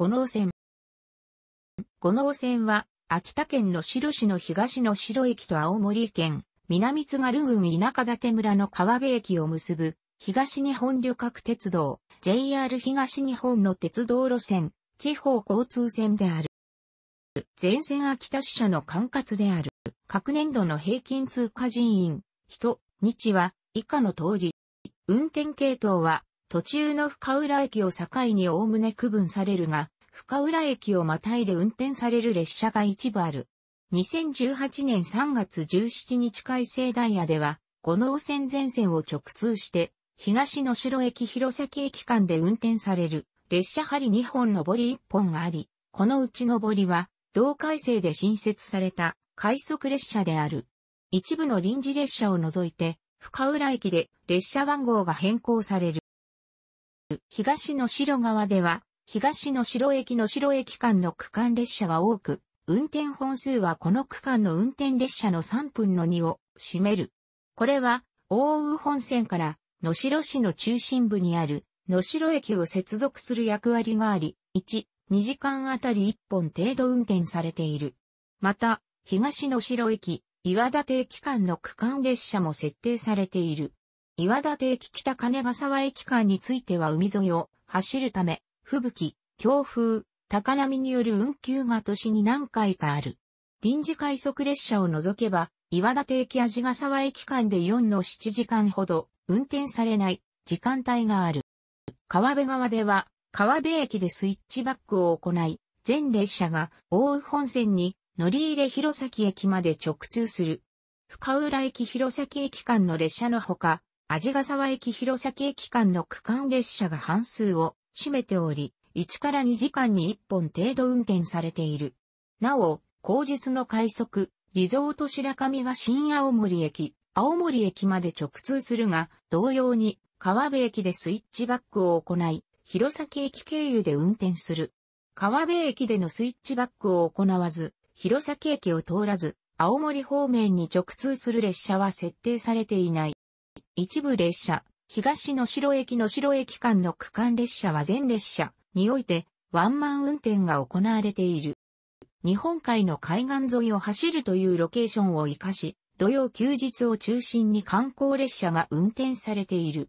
五能線。五能線は、秋田県の白市の東の白駅と青森県、南津軽郡田舎館村の川辺駅を結ぶ、東日本旅客鉄道、JR 東日本の鉄道路線、地方交通線である。全線秋田支社の管轄である。各年度の平均通過人員、人、日は以下の通り。運転系統は途中の深浦駅を境におおむね区分されるが、深浦駅をまたいで運転される列車が一部ある。2018年3月17日改正ダイヤでは、五能線全線を直通して、東の城駅弘前駅間で運転される列車針2本上り1本があり、このうち上りは、同改正で新設された快速列車である。一部の臨時列車を除いて、深浦駅で列車番号が変更される。東の城側では、東の城駅の城駅間の区間列車が多く、運転本数はこの区間の運転列車の3分の2を占める。これは、大宇本線から、野城市の中心部にある、野城駅を接続する役割があり、1、2時間あたり1本程度運転されている。また、東の城駅、岩立駅間の区間列車も設定されている。岩立駅北金ヶ沢駅間については海沿いを走るため、吹雪、強風、高波による運休が都市に何回かある。臨時快速列車を除けば、岩立駅味ヶ沢駅間で4の7時間ほど運転されない時間帯がある。川辺側では、川辺駅でスイッチバックを行い、全列車が大宇本線に乗り入れ弘前駅まで直通する。深浦駅弘前駅間の列車のほか、味ヶ沢駅弘前駅間の区間列車が半数を占めており、1から2時間に1本程度運転されている。なお、後日の快速、リゾート白神は新青森駅、青森駅まで直通するが、同様に川辺駅でスイッチバックを行い、弘前駅経由で運転する。川辺駅でのスイッチバックを行わず、弘前駅を通らず、青森方面に直通する列車は設定されていない。一部列車、東の城駅の城駅間の区間列車は全列車においてワンマン運転が行われている。日本海の海岸沿いを走るというロケーションを活かし、土曜休日を中心に観光列車が運転されている。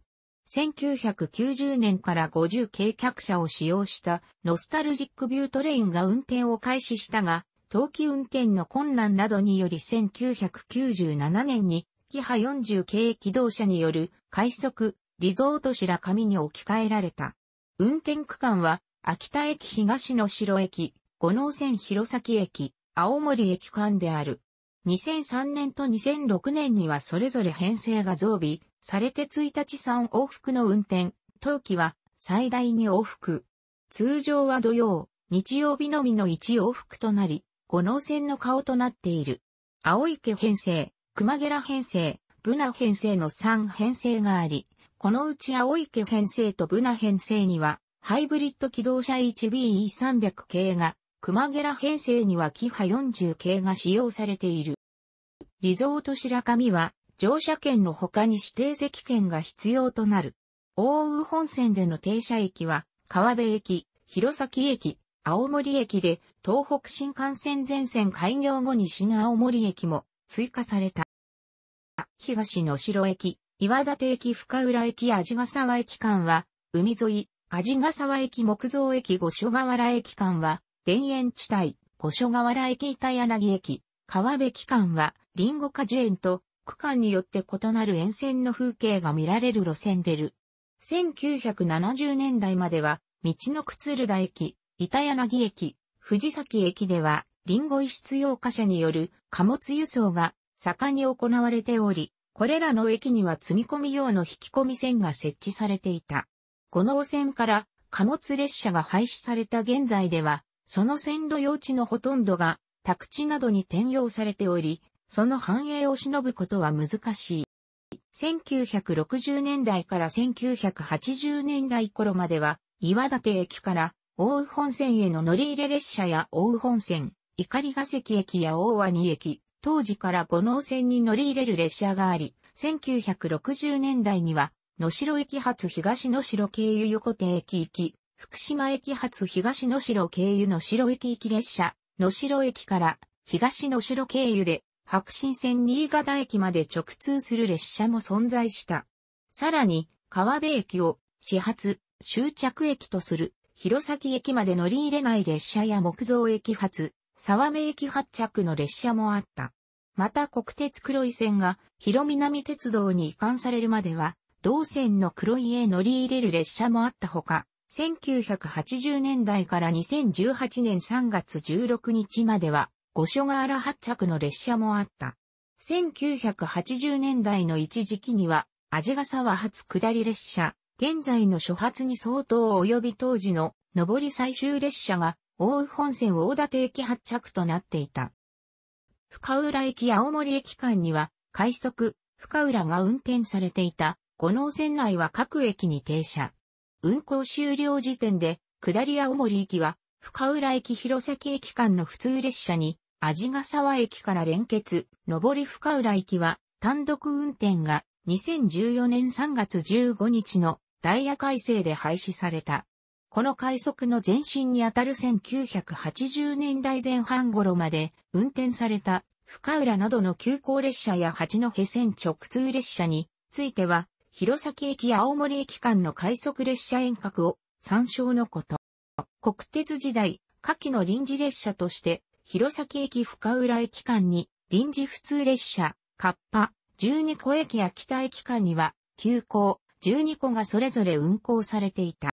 1990年から50軽客車を使用したノスタルジックビュートレインが運転を開始したが、冬季運転の困難などにより1997年にキハ40系機動車による快速、リゾート白紙に置き換えられた。運転区間は、秋田駅東の城駅、五能線弘前駅、青森駅間である。2003年と2006年にはそれぞれ編成が増備、されて1日3往復の運転、当期は最大2往復。通常は土曜、日曜日のみの1往復となり、五能線の顔となっている。青池編成、熊ゲ編成、ブナ編成の3編成があり、このうち青池編成とブナ編成には、ハイブリッド機動車 1BE300 系が、熊ゲ編成にはキハ40系が使用されている。リゾート白神は、乗車券の他に指定席券が必要となる。大宇本線での停車駅は、川辺駅、弘前駅、青森駅で、東北新幹線全線開業後に新青森駅も追加された。東の城駅、岩立駅深浦駅味ヶ沢駅間は、海沿い、味ヶ沢駅木造駅五所川原駅間は、田園地帯、五所川原駅板柳駅、川辺期間は、リンゴ果樹園と、区間によって異なる沿線の風景が見られる路線でる。1970年代までは、道のくつるだ駅、板柳駅、藤崎駅では、リンゴ輸出用貨車による貨物輸送が盛んに行われており、これらの駅には積み込み用の引き込み線が設置されていた。この汚染から貨物列車が廃止された現在では、その線路用地のほとんどが宅地などに転用されており、その繁栄を忍ぶことは難しい。1960年代から1980年代頃までは、岩立駅から大宇本線への乗り入れ列車や大宇本線、碇ヶ関駅や大和に駅、当時から五能線に乗り入れる列車があり、1960年代には、野城駅発東野城経由横手駅行き、福島駅発東野城経由野城駅行き列車、野城駅から東野城経由で白新線新潟駅まで直通する列車も存在した。さらに、川辺駅を始発、終着駅とする弘前駅まで乗り入れない列車や木造駅発、沢目駅発着の列車もあった。また国鉄黒井線が広南鉄道に移管されるまでは、同線の黒井へ乗り入れる列車もあったほか、1980年代から2018年3月16日までは、五所川原発着の列車もあった。1980年代の一時期には、味ヶ沢発下り列車、現在の初発に相当及び当時の上り最終列車が大羽本線大館駅発着となっていた。深浦駅青森駅間には、快速、深浦が運転されていた、五能線内は各駅に停車。運行終了時点で、下り青森駅は、深浦駅広崎駅間の普通列車に、味ヶ沢駅から連結、上り深浦駅は、単独運転が、2014年3月15日のダイヤ改正で廃止された。この快速の前身にあたる1980年代前半頃まで運転された深浦などの急行列車や八戸線直通列車については、弘前駅や青森駅間の快速列車遠隔を参照のこと。国鉄時代、下記の臨時列車として、弘前駅深浦駅間に臨時普通列車、カッパ、12個駅や北駅間には、急行、12個がそれぞれ運行されていた。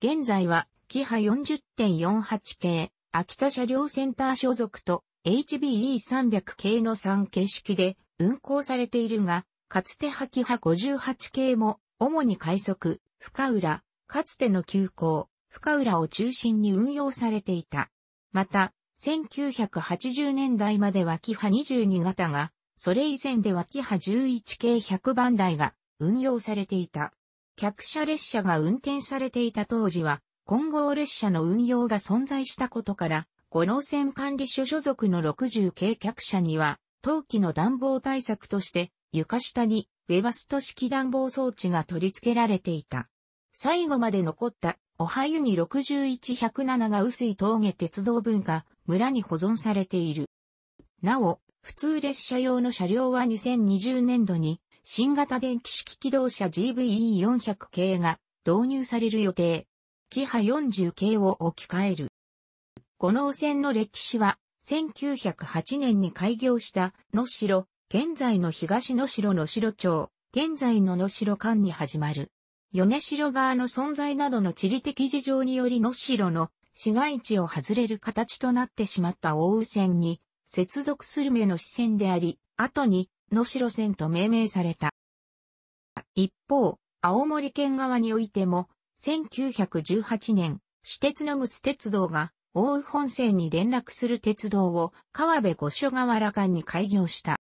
現在は、キハ40.48系、秋田車両センター所属と HBE300 系の3形式で運行されているが、かつてハキハ58系も、主に快速、深浦、かつての急行、深浦を中心に運用されていた。また、1980年代まではキハ22型が、それ以前ではキハ11系100番台が運用されていた。客車列車が運転されていた当時は、混合列車の運用が存在したことから、五能線管理所所属の60系客車には、冬季の暖房対策として、床下にウェバスト式暖房装置が取り付けられていた。最後まで残ったおはゆに61107が薄い峠鉄道分が村に保存されている。なお、普通列車用の車両は2020年度に新型電気式機動車 GVE400 系が導入される予定。キハ40系を置き換える。五能線の歴史は、1908年に開業した野城、現在の東野城野城町、現在の野城間に始まる。米城側の存在などの地理的事情により野城の市街地を外れる形となってしまった大羽線に接続する目の視線であり、後に野代線と命名された。一方、青森県側においても、1918年、私鉄の陸津鉄道が、大宇本線に連絡する鉄道を川辺五所川原間に開業した。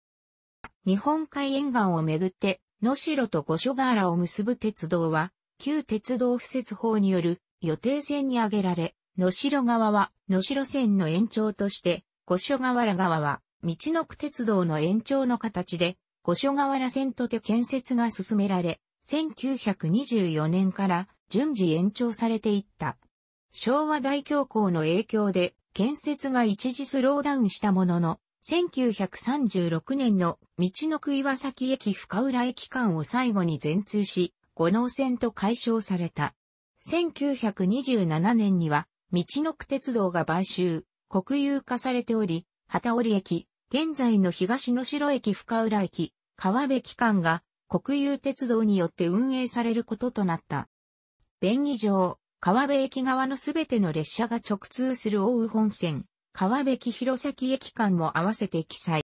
日本海沿岸をめぐって、野代と五所川原を結ぶ鉄道は、旧鉄道不設法による予定線に挙げられ、野代側は野代線の延長として、五所川原側は道のく鉄道の延長の形で、五所川原線とて建設が進められ、1924年から順次延長されていった。昭和大恐慌の影響で建設が一時スローダウンしたものの、1936年の道のく岩崎駅深浦駅間を最後に全通し、五能線と解消された。1927年には、道のく鉄道が買収、国有化されており、旗織駅、現在の東の城駅深浦駅、川辺機関が国有鉄道によって運営されることとなった。便宜上、川辺駅側のすべての列車が直通する奥羽本線、川辺木弘前駅間も合わせて記載。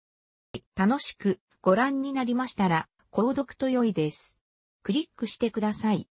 楽しくご覧になりましたら、購読と良いです。クリックしてください。